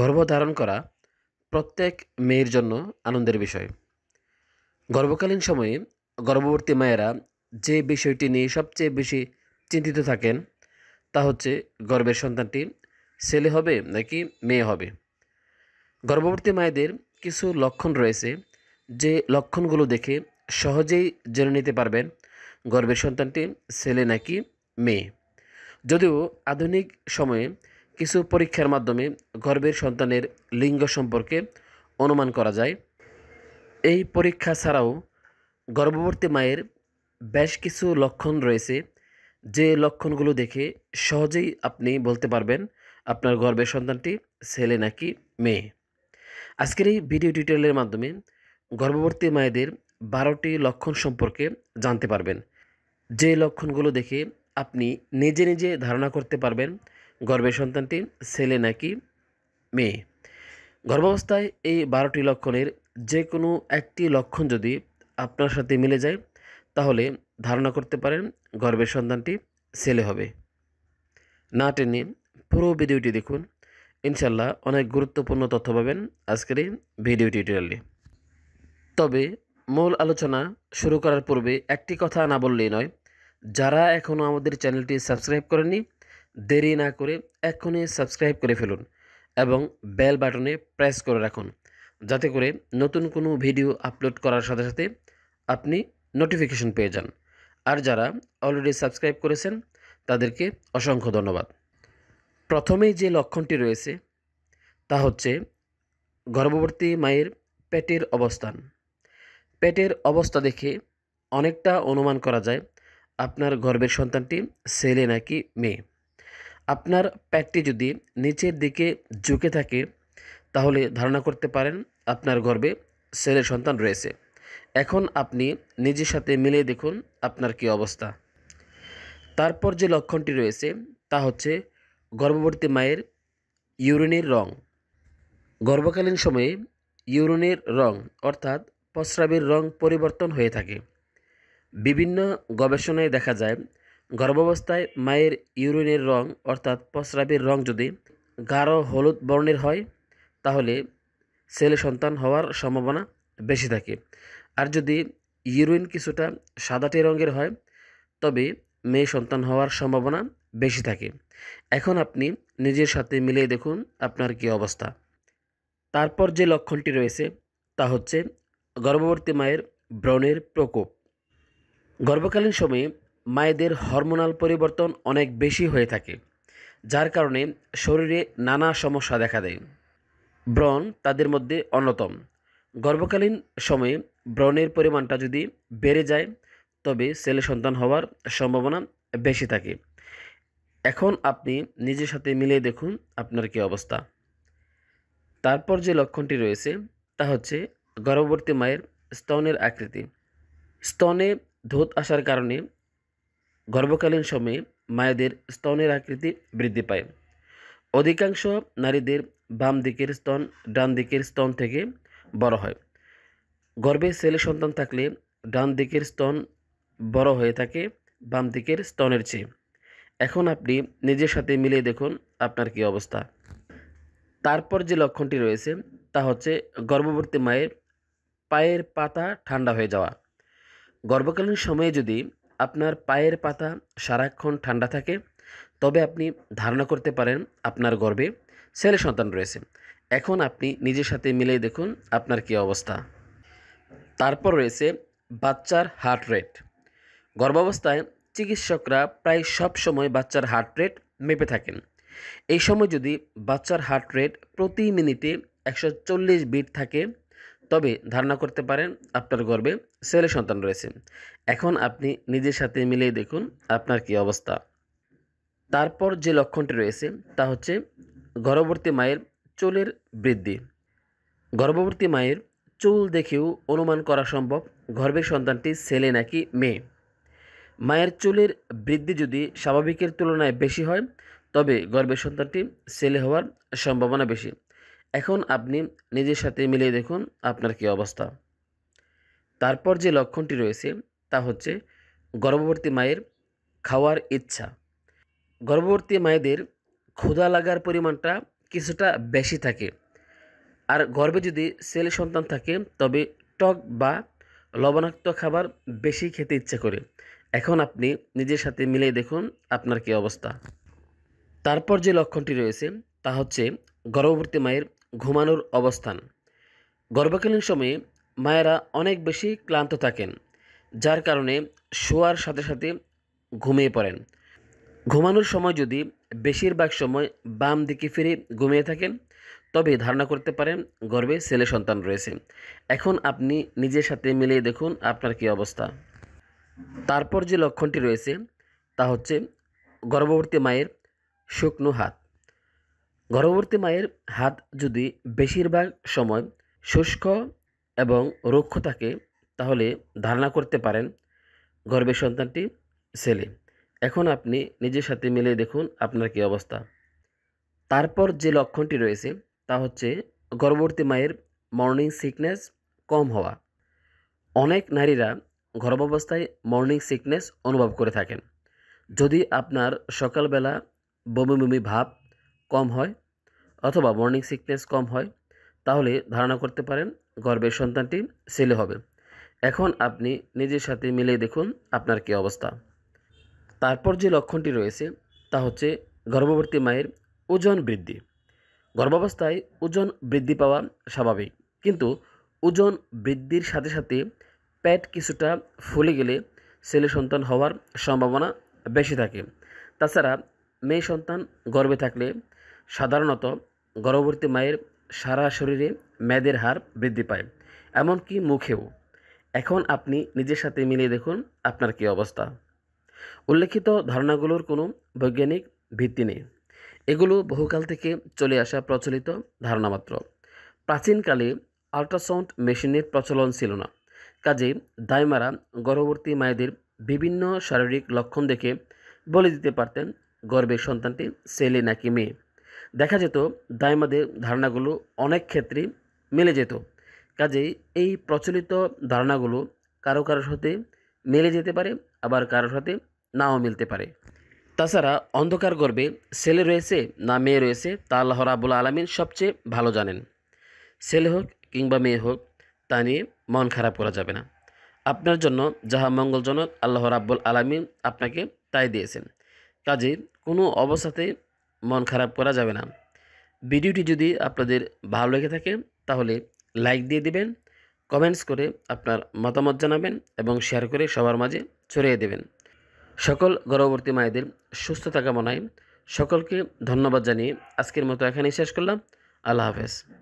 গর্ভধারণ করা প্রত্যেক মেয়ের জন্য আনন্দের বিষয় গর্ভকালীন সময়ে গর্ভবর্তী মায়েরা যে বিষয়টি নিয়ে সবচেয়ে বেশি চিন্তিত থাকেন তা হচ্ছে গর্ভের সন্তানটি ছেলে হবে নাকি মেয়ে হবে গর্ভবর্তী মায়েদের কিছু লক্ষণ রয়েছে যে লক্ষণগুলো দেখে সহজেই জেনে নিতে পারবেন গর্ভের সন্তানটি ছেলে নাকি মেয়ে যদিও আধুনিক সময়ে কিছু পরীক্ষার মাধ্যমে গর্ভের সন্তানের লিঙ্গ সম্পর্কে অনুমান করা যায় এই পরীক্ষা ছাড়াও গর্ভবর্তী মায়ের বেশ কিছু লক্ষণ রয়েছে যে লক্ষণগুলো দেখে সহজেই আপনি বলতে পারবেন আপনার গর্ভের সন্তানটি ছেলে নাকি মেয়ে আজকের এই ভিডিও টিউটোরিয়ালের মাধ্যমে গর্ভবর্তী মায়েদের বারোটি লক্ষণ সম্পর্কে জানতে পারবেন যে লক্ষণগুলো দেখে আপনি নিজে নিজে ধারণা করতে পারবেন গর্ভে সন্তানটি ছেলে নাকি মেয়ে গর্ভাবস্থায় এই বারোটি লক্ষণের যে কোনো একটি লক্ষণ যদি আপনার সাথে মিলে যায় তাহলে ধারণা করতে পারেন গর্ভের সন্তানটি ছেলে হবে না টেনে পুরো ভিডিওটি দেখুন ইনশাল্লাহ অনেক গুরুত্বপূর্ণ তথ্য পাবেন আজকের এই ভিডিও টিউটোরিয়ালে তবে মূল আলোচনা শুরু করার পূর্বে একটি কথা না বললেই নয় যারা এখনও আমাদের চ্যানেলটি সাবস্ক্রাইব করেনি দেরি না করে এক্ষণে সাবস্ক্রাইব করে ফেলুন এবং বেল বাটনে প্রেস করে রাখুন যাতে করে নতুন কোনো ভিডিও আপলোড করার সাথে সাথে আপনি নোটিফিকেশন পেয়ে যান আর যারা অলরেডি সাবস্ক্রাইব করেছেন তাদেরকে অসংখ্য ধন্যবাদ প্রথমেই যে লক্ষণটি রয়েছে তা হচ্ছে গর্ভবতী মায়ের পেটের অবস্থান পেটের অবস্থা দেখে অনেকটা অনুমান করা যায় আপনার গর্ভের সন্তানটি ছেলে নাকি মেয়ে আপনার প্যাটটি যদি নিচের দিকে ঝুঁকে থাকে তাহলে ধারণা করতে পারেন আপনার গর্ভে ছেলের সন্তান রয়েছে এখন আপনি নিজের সাথে মিলিয়ে দেখুন আপনার কি অবস্থা তারপর যে লক্ষণটি রয়েছে তা হচ্ছে গর্ভবর্তী মায়ের ইউরিনের রং গর্ভকালীন সময়ে ইউরিনের রং অর্থাৎ প্রস্রাবের রং পরিবর্তন হয়ে থাকে বিভিন্ন গবেষণায় দেখা যায় গর্ভাবস্থায় মায়ের ইউরিনের রং অর্থাৎ প্রস্রাবের রং যদি গাঢ় হলুদ বর্ণের হয় তাহলে ছেলে সন্তান হওয়ার সম্ভাবনা বেশি থাকে আর যদি ইউরিন কিছুটা সাদাটে রঙের হয় তবে মেয়ে সন্তান হওয়ার সম্ভাবনা বেশি থাকে এখন আপনি নিজের সাথে মিলিয়ে দেখুন আপনার কী অবস্থা তারপর যে লক্ষণটি রয়েছে তা হচ্ছে গর্ভবর্তী মায়ের ব্রণের প্রকোপ গর্ভকালীন সময়ে মায়েদের হরমোনাল পরিবর্তন অনেক বেশি হয়ে থাকে যার কারণে শরীরে নানা সমস্যা দেখা দেয় ব্রণ তাদের মধ্যে অন্যতম গর্ভকালীন সময়ে ব্রণের পরিমাণটা যদি বেড়ে যায় তবে ছেলে সন্তান হওয়ার সম্ভাবনা বেশি থাকে এখন আপনি নিজের সাথে মিলিয়ে দেখুন আপনার কী অবস্থা তারপর যে লক্ষণটি রয়েছে তা হচ্ছে গর্ভবর্তী মায়ের স্তনের আকৃতি স্তনে ধোত আসার কারণে গর্ভকালীন সময়ে মায়েদের স্তনের আকৃতি বৃদ্ধি পায় অধিকাংশ নারীদের বাম দিকের স্তন ডান দিকের স্তন থেকে বড় হয় গর্ভে ছেলে সন্তান থাকলে ডান দিকের স্তন বড় হয়ে থাকে বাম দিকের স্তনের চেয়ে এখন আপনি নিজের সাথে মিলিয়ে দেখুন আপনার কি অবস্থা তারপর যে লক্ষণটি রয়েছে তা হচ্ছে গর্ভবর্তী মায়ের পায়ের পাতা ঠান্ডা হয়ে যাওয়া গর্ভকালীন সময়ে যদি আপনার পায়ের পাতা সারাক্ষণ ঠান্ডা থাকে তবে আপনি ধারণা করতে পারেন আপনার গর্ভে ছেলে সন্তান রয়েছে এখন আপনি নিজের সাথে মিলে দেখুন আপনার কী অবস্থা তারপর রয়েছে বাচ্চার হার্ট রেট গর্ভাবস্থায় চিকিৎসকরা প্রায় সব সময় বাচ্চার হার্ট রেট মেপে থাকেন এই সময় যদি বাচ্চার হার্ট রেট প্রতি মিনিটে একশো বিট থাকে তবে ধারণা করতে পারেন আপনার গর্বে ছেলে সন্তান রয়েছে এখন আপনি নিজের সাথে মিলিয়ে দেখুন আপনার কি অবস্থা তারপর যে লক্ষণটি রয়েছে তা হচ্ছে গর্ভবর্তী মায়ের চুলের বৃদ্ধি গর্ভবর্তী মায়ের চুল দেখেও অনুমান করা সম্ভব গর্ভের সন্তানটি ছেলে নাকি মেয়ে মায়ের চুলের বৃদ্ধি যদি স্বাভাবিকের তুলনায় বেশি হয় তবে গর্ভের সন্তানটি ছেলে হওয়ার সম্ভাবনা বেশি এখন আপনি নিজের সাথে মিলিয়ে দেখুন আপনার কী অবস্থা তারপর যে লক্ষণটি রয়েছে তা হচ্ছে গর্ভবতী মায়ের খাওয়ার ইচ্ছা গর্ভবতী মায়েদের ক্ষুধা লাগার পরিমাণটা কিছুটা বেশি থাকে আর গর্ভে যদি ছেলে সন্তান থাকে তবে টক বা লবণাক্ত খাবার বেশি খেতে ইচ্ছা করে এখন আপনি নিজের সাথে মিলিয়ে দেখুন আপনার কী অবস্থা তারপর যে লক্ষণটি রয়েছে তা হচ্ছে গর্ভবতী মায়ের ঘুমানোর অবস্থান গর্ভকালীন সময়ে মায়েরা অনেক বেশি ক্লান্ত থাকেন যার কারণে শোয়ার সাথে সাথে ঘুমিয়ে পড়েন ঘুমানোর সময় যদি বেশিরভাগ সময় বাম দিকে ফিরে ঘুমিয়ে থাকেন তবে ধারণা করতে পারেন গর্বে ছেলে সন্তান রয়েছে এখন আপনি নিজের সাথে মিলিয়ে দেখুন আপনার কী অবস্থা তারপর যে লক্ষণটি রয়েছে তা হচ্ছে গর্ভবর্তী মায়ের শুকনো হাত গর্ভবতী মায়ের হাত যদি বেশিরভাগ সময় শুষ্ক এবং রুক্ষ থাকে তাহলে ধারণা করতে পারেন গর্ভের সন্তানটি ছেলে এখন আপনি নিজের সাথে মিলে দেখুন আপনার কী অবস্থা তারপর যে লক্ষণটি রয়েছে তা হচ্ছে গর্ভবতী মায়ের মর্নিং সিকনেস কম হওয়া অনেক নারীরা গর্ভাবস্থায় মর্নিং সিকনেস অনুভব করে থাকেন যদি আপনার সকালবেলা বমি বমি ভাব কম হয় অথবা মর্নিং সিকনেস কম হয় তাহলে ধারণা করতে পারেন গর্ভের সন্তানটি ছেলে হবে এখন আপনি নিজের সাথে মিলে দেখুন আপনার কী অবস্থা তারপর যে লক্ষণটি রয়েছে তা হচ্ছে গর্ভবর্তী মায়ের ওজন বৃদ্ধি গর্ভাবস্থায় ওজন বৃদ্ধি পাওয়া স্বাভাবিক কিন্তু ওজন বৃদ্ধির সাথে সাথে প্যাট কিছুটা ফুলে গেলে ছেলে সন্তান হওয়ার সম্ভাবনা বেশি থাকে তাছাড়া মেয়ে সন্তান গর্ভে থাকলে সাধারণত গর্ভবতী মায়ের সারা শরীরে মেদের হার বৃদ্ধি পায় এমনকি মুখেও এখন আপনি নিজের সাথে মিলিয়ে দেখুন আপনার কী অবস্থা উল্লেখিত ধারণাগুলোর কোনো বৈজ্ঞানিক ভিত্তি নেই এগুলো বহুকাল থেকে চলে আসা প্রচলিত ধারণা মাত্র প্রাচীনকালে আল্ট্রাসাউন্ড মেশিনের প্রচলন ছিল না কাজে দায়মারা গর্ভবর্তী মায়েদের বিভিন্ন শারীরিক লক্ষণ দেখে বলে দিতে পারতেন গর্ভের সন্তানটি ছেলে নাকি মেয়ে দেখা যেত দায়মাদের ধারণাগুলো অনেক ক্ষেত্রে মিলে যেত কাজেই এই প্রচলিত ধারণাগুলো কারো কারোর সাথে মিলে যেতে পারে আবার কারোর সাথে নাও মিলতে পারে তাছাড়া অন্ধকার গর্বে ছেলে রয়েছে না মেয়ে রয়েছে তা আল্লাহ রাবুল আলমিন সবচেয়ে ভালো জানেন ছেলে হোক কিংবা মেয়ে হোক তা নিয়ে মন খারাপ করা যাবে না আপনার জন্য যাহা মঙ্গলজনক আল্লাহ রাব্বুল আলমিন আপনাকে তাই দিয়েছেন কাজে কোনো অবস্থাতেই মন খারাপ করা যাবে না ভিডিওটি যদি আপনাদের ভালো লেগে থাকে তাহলে লাইক দিয়ে দেবেন কমেন্টস করে আপনার মতামত জানাবেন এবং শেয়ার করে সবার মাঝে ছড়িয়ে দেবেন সকল গর্ভবর্তী মায়েদের সুস্থতা কামনায় সকলকে ধন্যবাদ জানিয়ে আজকের মতো এখানেই শেষ করলাম আল্লাহ হাফেজ